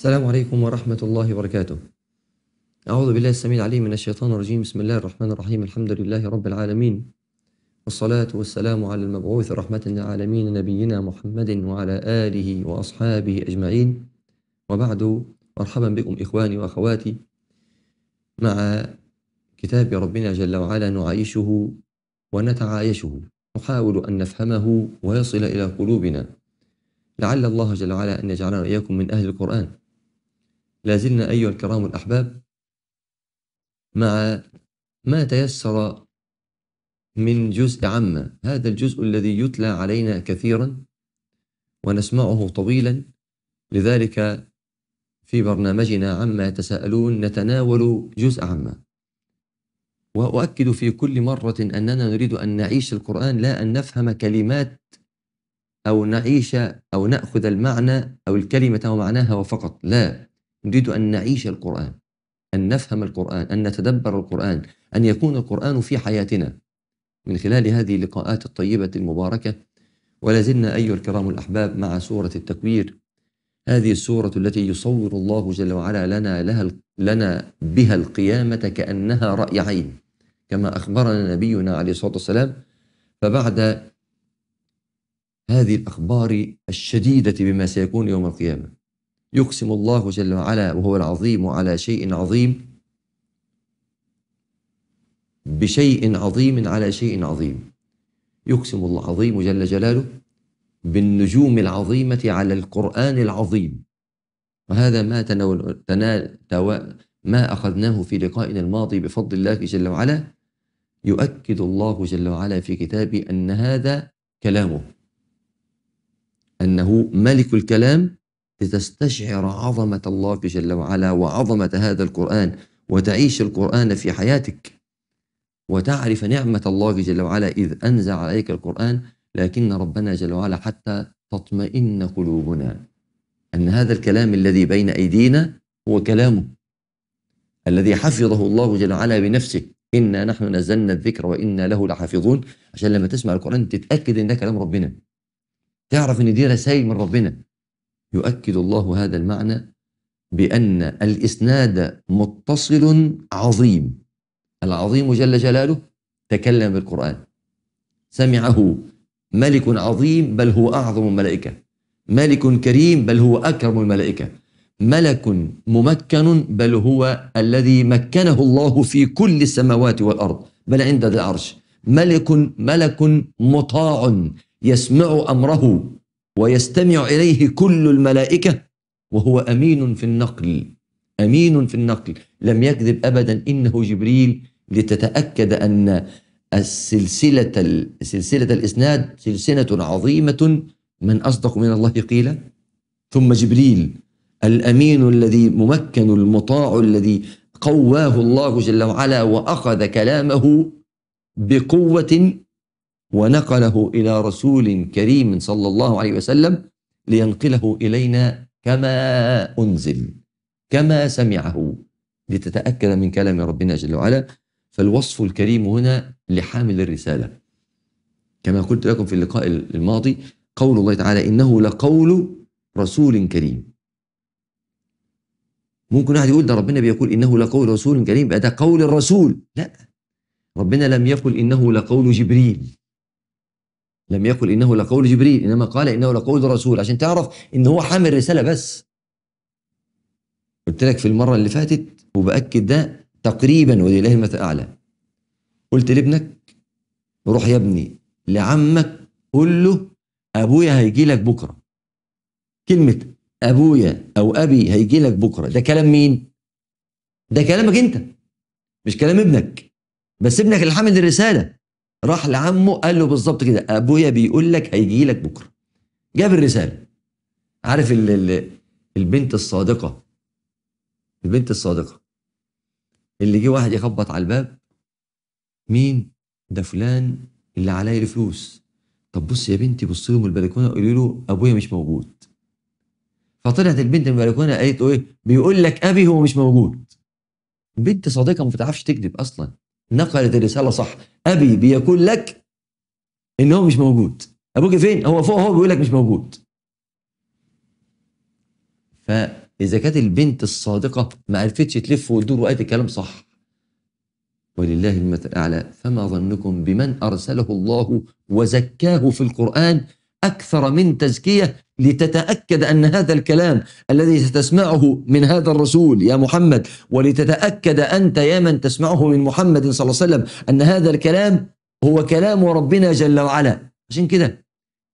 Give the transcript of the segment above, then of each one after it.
السلام عليكم ورحمة الله وبركاته أعوذ بالله السميع العليم من الشيطان الرجيم بسم الله الرحمن الرحيم الحمد لله رب العالمين والصلاة والسلام على المبعوث رحمة العالمين نبينا محمد وعلى آله وأصحابه أجمعين وبعد مرحبا بكم إخواني وأخواتي مع كتاب ربنا جل وعلا نعيشه ونتعايشه نحاول أن نفهمه ويصل إلى قلوبنا لعل الله جل وعلا أن يجعلنا وإياكم من أهل القرآن لازلنا أيها الكرام الأحباب مع ما تيسر من جزء عما هذا الجزء الذي يتلى علينا كثيرا ونسمعه طويلا لذلك في برنامجنا عما يتساءلون نتناول جزء عما وأؤكد في كل مرة أننا نريد أن نعيش القرآن لا أن نفهم كلمات أو نعيش أو نأخذ المعنى أو الكلمة ومعناها وفقط لا نريد أن نعيش القرآن أن نفهم القرآن أن نتدبر القرآن أن يكون القرآن في حياتنا من خلال هذه اللقاءات الطيبة المباركة ولازلنا أيها الكرام الأحباب مع سورة التكوير هذه السورة التي يصور الله جل وعلا لنا لها لنا بها القيامة كأنها رأي عين كما أخبرنا نبينا عليه الصلاة والسلام فبعد هذه الأخبار الشديدة بما سيكون يوم القيامة يقسم الله جل وعلا وهو العظيم على شيء عظيم بشيء عظيم على شيء عظيم يقسم العظيم جل جلاله بالنجوم العظيمة على القرآن العظيم وهذا ما تناول تنال توا ما أخذناه في لقائنا الماضي بفضل الله جل وعلا يؤكد الله جل وعلا في كتابه أن هذا كلامه أنه ملك الكلام لتستشعر عظمة الله جل وعلا وعظمة هذا القرآن وتعيش القرآن في حياتك وتعرف نعمة الله جل وعلا إذ أنزل عليك القرآن لكن ربنا جل وعلا حتى تطمئن قلوبنا أن هذا الكلام الذي بين أيدينا هو كلامه الذي حفظه الله جل وعلا بنفسه إنا نحن نزلنا الذكر وإنا له لحافظون عشان لما تسمع القرآن تتأكد إن ده كلام ربنا تعرف إن دي رسائل من ربنا يؤكد الله هذا المعنى بأن الإسناد متصل عظيم العظيم جل جلاله تكلم بالقرآن سمعه ملك عظيم بل هو أعظم الملائكة ملك كريم بل هو أكرم الملائكة ملك ممكن بل هو الذي مكنه الله في كل السماوات والأرض بل عند ذي العرش ملك ملك مطاع يسمع أمره ويستمع إليه كل الملائكة وهو أمين في النقل أمين في النقل لم يكذب أبدا إنه جبريل لتتأكد أن السلسلة سلسلة الإسناد سلسلة عظيمة من أصدق من الله قيلا ثم جبريل الأمين الذي ممكن المطاع الذي قواه الله جل وعلا وأخذ كلامه بقوة ونقله إلى رسول كريم صلى الله عليه وسلم لينقله إلينا كما أنزل كما سمعه لتتأكد من كلام ربنا جل وعلا فالوصف الكريم هنا لحامل الرسالة كما قلت لكم في اللقاء الماضي قول الله تعالى إنه لقول رسول كريم ممكن واحد يقول ده ربنا بيقول إنه لقول رسول كريم ده قول الرسول لا ربنا لم يقل إنه لقول جبريل لم يقل انه لقول جبريل انما قال انه لقول رسول عشان تعرف ان هو حامل رساله بس قلت لك في المره اللي فاتت وباكد ده تقريبا ولله المثل الاعلى قلت لابنك روح يا ابني لعمك قول له ابويا هيجي لك بكره كلمه ابويا او ابي هيجي لك بكره ده كلام مين ده كلامك انت مش كلام ابنك بس ابنك اللي حامل الرساله راح لعمه قال له بالظبط كده ابويا بيقول لك هيجي لك بكره جاب الرساله عارف الـ الـ البنت الصادقه البنت الصادقه اللي جه واحد يخبط على الباب مين ده فلان اللي عليا الفلوس طب بص يا بنتي بص لهم البلكونه قولي له ابويا مش موجود فطلعت البنت من البلكونه قالت ايه بيقول لك ابي هو مش موجود بنت صادقه ما بتعرفش تكذب اصلا نقلت الرساله صح أبي بيقول لك إن هو مش موجود أبوك فين؟ هو فوق هو بيقول لك مش موجود فإذا كانت البنت الصادقة ما عرفتش تلف وتدور وقالت الكلام صح ولله المثل الأعلى فما ظنكم بمن أرسله الله وزكاه في القرآن أكثر من تزكية لتتأكد أن هذا الكلام الذي ستسمعه من هذا الرسول يا محمد ولتتأكد أنت يا من تسمعه من محمد صلى الله عليه وسلم أن هذا الكلام هو كلام ربنا جل وعلا عشان كده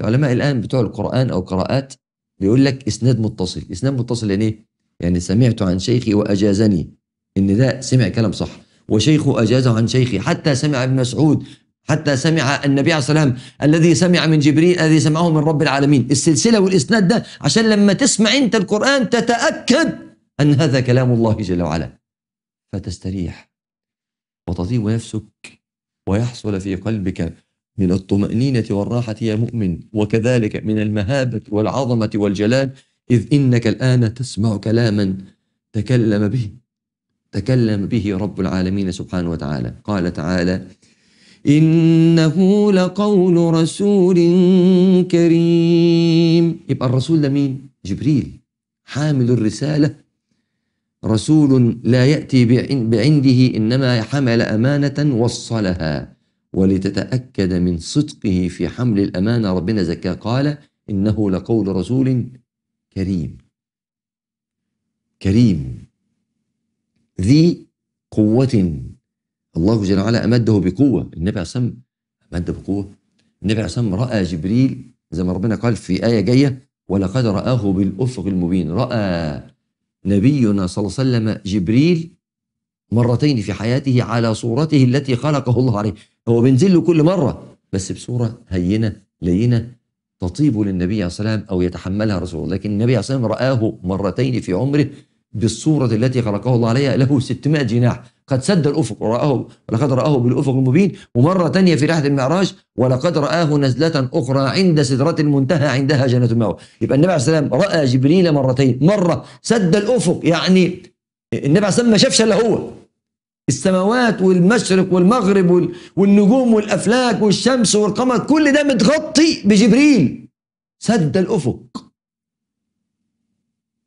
العلماء الآن بتوع القرآن أو قراءات بيقول لك إسناد متصل إسناد متصل يعني إيه؟ يعني سمعت عن شيخي وأجازني إن ده سمع كلام صح وشيخه أجازه عن شيخي حتى سمع ابن مسعود حتى سمع النبي عليه الصلاة والسلام الذي سمع من جبريل الذي سمعه من رب العالمين السلسلة والإسناد ده عشان لما تسمع أنت القرآن تتأكد أن هذا كلام الله جل وعلا فتستريح وتطيب نفسك ويحصل في قلبك من الطمأنينة والراحة يا مؤمن وكذلك من المهابة والعظمة والجلال إذ إنك الآن تسمع كلاما تكلم به تكلم به رب العالمين سبحانه وتعالى قال تعالى إنه لقول رسول كريم يبقى الرسول ده مين؟ جبريل حامل الرسالة رسول لا يأتي بعنده إنما حمل أمانة وصلها ولتتأكد من صدقه في حمل الأمانة ربنا زكا قال إنه لقول رسول كريم كريم ذي قوة الله جل وعلا امده بقوه النبي عليه الصلاه والسلام امده بقوه النبي عليه الصلاه والسلام راى جبريل زي ما ربنا قال في ايه جايه ولقد راه بالافق المبين راى نبينا صلى الله عليه وسلم جبريل مرتين في حياته على صورته التي خلقه الله عليه هو بينزل له كل مره بس بصوره هينه لينه تطيب للنبي عليه الصلاه والسلام او يتحملها رسول الله لكن النبي عليه الصلاه والسلام راه مرتين في عمره بالصورة التي خلقه الله عليها له 600 جناح قد سد الأفق ورآه ولقد رآه بالأفق المبين ومرة ثانية في رحلة المعراج ولقد رآه نزلة أخرى عند سدرة المنتهى عندها جنة المأوى يبقى النبي عليه السلام رأى جبريل مرتين مرة سد الأفق يعني النبي عليه السلام ما شافش إلا هو السماوات والمشرق والمغرب والنجوم والأفلاك والشمس والقمر كل ده متغطي بجبريل سد الأفق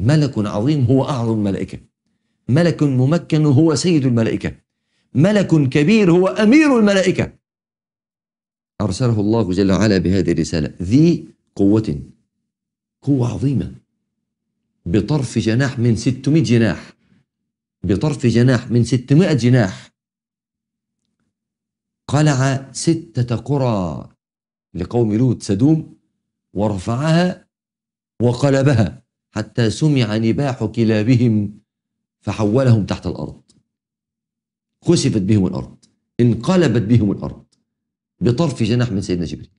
ملك عظيم هو أعظم الملائكة ملك ممكن هو سيد الملائكة ملك كبير هو أمير الملائكة أرسله الله جل وعلا بهذه الرسالة ذي قوة قوة عظيمة بطرف جناح من 600 جناح بطرف جناح من 600 جناح قلع ستة قرى لقوم لوط سدوم ورفعها وقلبها حتى سمع نباح كلابهم فحولهم تحت الارض خسفت بهم الارض انقلبت بهم الارض بطرف جناح من سيدنا جبريل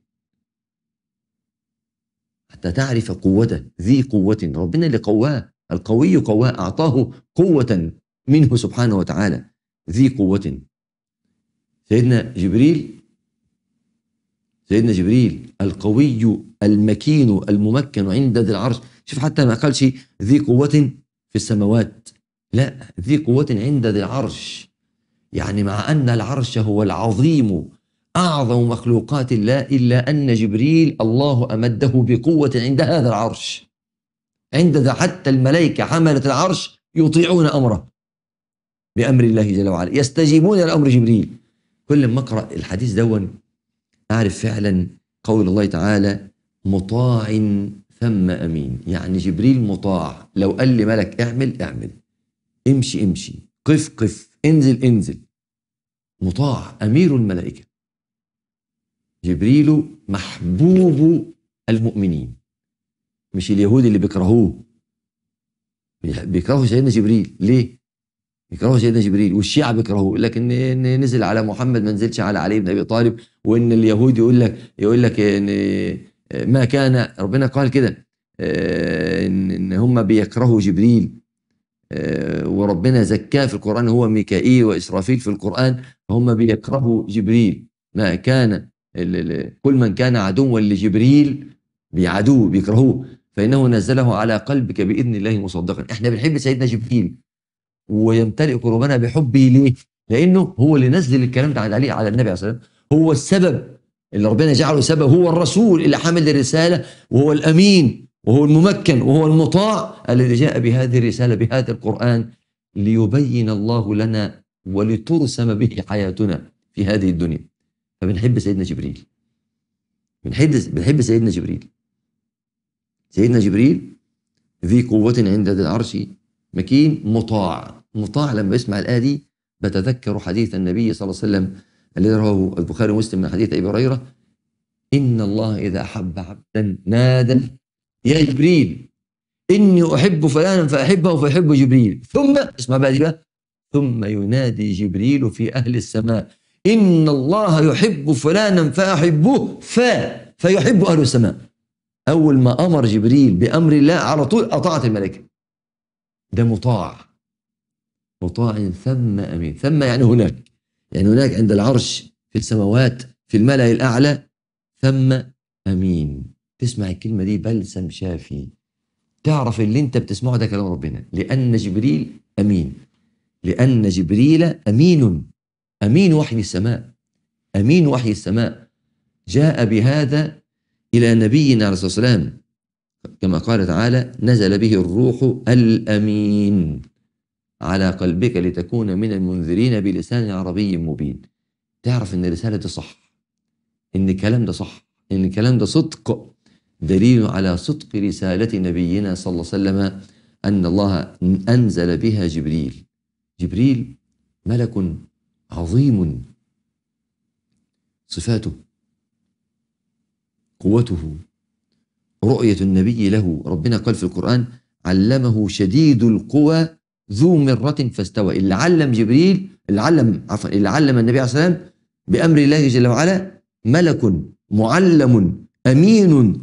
حتى تعرف قوته ذي قوة ربنا اللي قواه القوي قواه أعطاه قوة منه سبحانه وتعالى ذي قوة سيدنا جبريل سيدنا جبريل القوي المكين الممكن عند ذي العرش شوف حتى ما قالش ذي قوة في السماوات لا ذي قوة عند ذي العرش يعني مع أن العرش هو العظيم أعظم مخلوقات الله إلا أن جبريل الله أمده بقوة عند هذا العرش عند ذا حتى الملائكة حملة العرش يطيعون أمره بأمر الله جل وعلا يستجيبون لأمر جبريل كل ما أقرأ الحديث دون أعرف فعلا قول الله تعالى مطاع ثم امين يعني جبريل مطاع لو قال لي ملك اعمل اعمل امشي امشي قف قف انزل انزل مطاع امير الملائكه جبريل محبوب المؤمنين مش اليهود اللي بيكرهوه بيكرهوا سيدنا جبريل ليه؟ بيكرهوا سيدنا جبريل والشيعة بيكرهوه يقول لك ان نزل على محمد ما نزلش على علي بن ابي طالب وان اليهود يقول لك يقول لك ان ما كان ربنا قال كده آه، ان هم بيكرهوا جبريل آه، وربنا زكاه في القران هو ميكائيل واسرافيل في القران فهم بيكرهوا جبريل ما كان كل من كان عدوا لجبريل بيعدوه بيكرهوه فانه نزله على قلبك باذن الله مصدقا احنا بنحب سيدنا جبريل ويمتلئ قلوبنا بحبه ليه لانه هو اللي نزل الكلام ده عليه على النبي عليه الصلاه والسلام هو السبب اللي ربنا جعله سبب هو الرسول اللي حمل الرسالة وهو الأمين وهو الممكن وهو المطاع الذي جاء بهذه الرسالة بهذا القرآن ليبين الله لنا ولترسم به حياتنا في هذه الدنيا فبنحب سيدنا جبريل بنحب بنحب سيدنا جبريل سيدنا جبريل ذي قوة عند ذي العرش مكين مطاع مطاع لما بسمع الآية دي بتذكر حديث النبي صلى الله عليه وسلم الذي رواه البخاري ومسلم من حديث ابي هريره ان الله اذا احب عبدا نادى يا جبريل اني احب فلانا فاحبه فيحب جبريل ثم اسمع بقى بقى ثم ينادي جبريل في اهل السماء ان الله يحب فلانا فاحبه ف فيحب اهل السماء اول ما امر جبريل بامر الله على طول اطاعت الملائكه ده مطاع مطاع ثم امين ثم يعني هناك يعني هناك عند العرش في السماوات في الملأ الأعلى ثم أمين تسمع الكلمة دي بلسم شافي تعرف اللي انت بتسمعه ده كلام ربنا لأن جبريل أمين لأن جبريل أمين أمين وحي السماء أمين وحي السماء جاء بهذا إلى نبينا عليه الصلاة والسلام كما قال تعالى نزل به الروح الأمين على قلبك لتكون من المنذرين بلسان عربي مبين تعرف ان الرسالة دي صح ان الكلام ده صح ان الكلام ده صدق دليل على صدق رسالة نبينا صلى الله عليه وسلم أن الله أنزل بها جبريل جبريل ملك عظيم صفاته قوته رؤية النبي له ربنا قال في القرآن علمه شديد القوى ذو مرة فاستوى اللي علم جبريل اللي علم عفوا اللي علم النبي عليه السلام بأمر الله جل وعلا ملك معلم أمين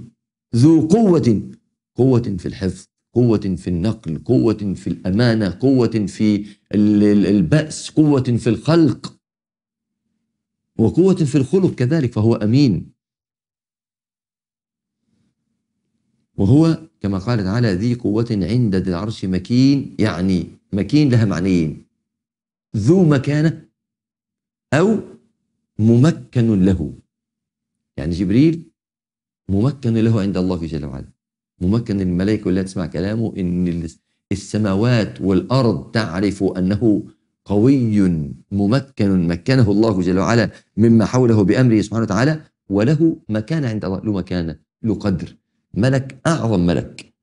ذو قوة قوة في الحفظ قوة في النقل قوة في الأمانة قوة في البأس قوة في الخلق وقوة في الخلق كذلك فهو أمين وهو كما قال تعالى ذي قوة عند ذي العرش مكين يعني مكين لها معنيين ذو مكانة أو ممكن له يعني جبريل ممكن له عند الله جل وعلا ممكن الملائكة واللي تسمع كلامه إن السماوات والأرض تعرف أنه قوي ممكن مكنه الله جل وعلا مما حوله بأمره سبحانه وتعالى وله مكانة عند الله له مكانة له قدر ملك أعظم ملك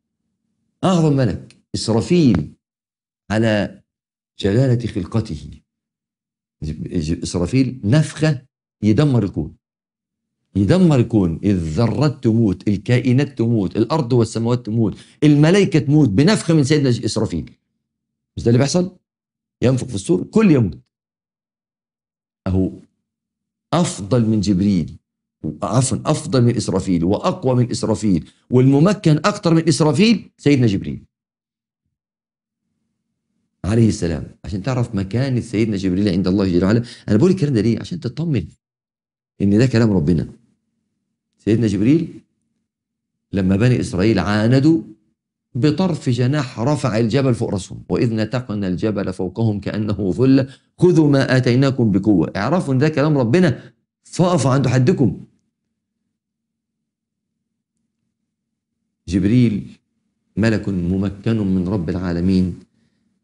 أعظم ملك إسرافيل على جلالة خلقته إسرافيل نفخة يدمر الكون يدمر الكون الذرات تموت الكائنات تموت الأرض والسماوات تموت الملائكة تموت بنفخة من سيدنا إسرافيل مش ده اللي بيحصل ينفخ في السور كل يموت أهو أفضل من جبريل عفوا أفضل من إسرافيل وأقوى من إسرافيل والممكن أكثر من إسرافيل سيدنا جبريل عليه السلام عشان تعرف مكانة سيدنا جبريل عند الله جل وعلا أنا بقول الكلام ده ليه عشان تطمن إن ده كلام ربنا سيدنا جبريل لما بني إسرائيل عاندوا بطرف جناح رفع الجبل فوق راسهم وإذ نتقنا الجبل فوقهم كأنه ظل خذوا ما آتيناكم بقوة اعرفوا إن ده كلام ربنا فاقفوا عند حدكم جبريل ملك ممكن من رب العالمين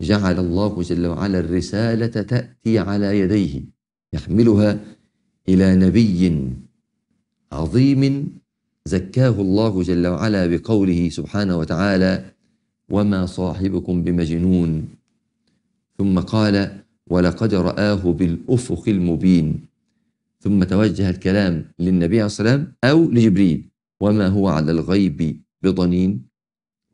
جعل الله جل وعلا الرسالة تأتي على يديه يحملها إلى نبي عظيم زكاه الله جل وعلا بقوله سبحانه وتعالى وما صاحبكم بمجنون ثم قال ولقد رآه بالأفق المبين ثم توجه الكلام للنبي عليه السلام أو لجبريل وما هو على الغيب بضنين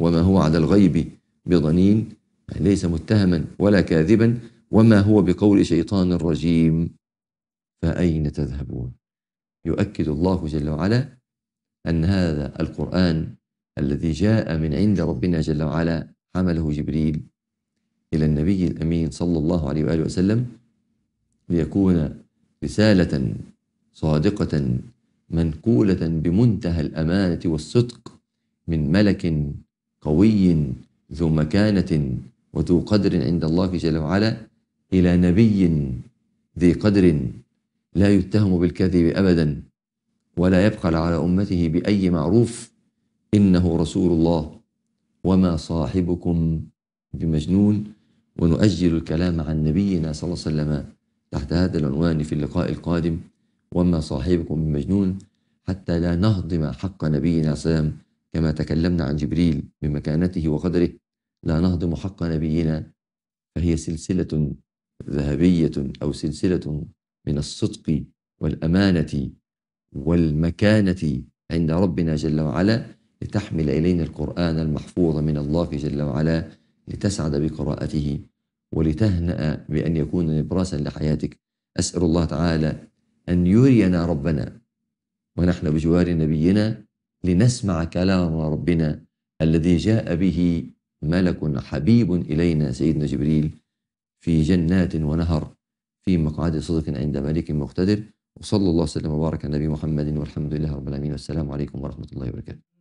وما هو على الغيب بضنين يعني ليس متهما ولا كاذبا وما هو بقول شيطان الرجيم فأين تذهبون يؤكد الله جل وعلا أن هذا القرآن الذي جاء من عند ربنا جل وعلا حمله جبريل إلى النبي الأمين صلى الله عليه وآله وسلم ليكون رسالة صادقة منقولة بمنتهى الأمانة والصدق من ملك قوي ذو مكانة وذو قدر عند الله جل وعلا إلى نبي ذي قدر لا يتهم بالكذب أبدا ولا يبخل على أمته بأي معروف إنه رسول الله وما صاحبكم بمجنون ونؤجل الكلام عن نبينا صلى الله عليه وسلم تحت هذا العنوان في اللقاء القادم وما صاحبكم بمجنون حتى لا نهضم حق نبينا سلام كما تكلمنا عن جبريل بمكانته وقدره لا نهضم حق نبينا فهي سلسلة ذهبية أو سلسلة من الصدق والأمانة والمكانة عند ربنا جل وعلا لتحمل إلينا القرآن المحفوظ من الله جل وعلا لتسعد بقراءته ولتهنأ بأن يكون نبراسا لحياتك أسأل الله تعالى أن يرينا ربنا ونحن بجوار نبينا لنسمع كلام ربنا الذي جاء به ملك حبيب إلينا سيدنا جبريل في جنات ونهر في مقعد صدق عند ملك مقتدر وصلى الله وسلم وبارك على نبي محمد والحمد لله رب العالمين والسلام عليكم ورحمة الله وبركاته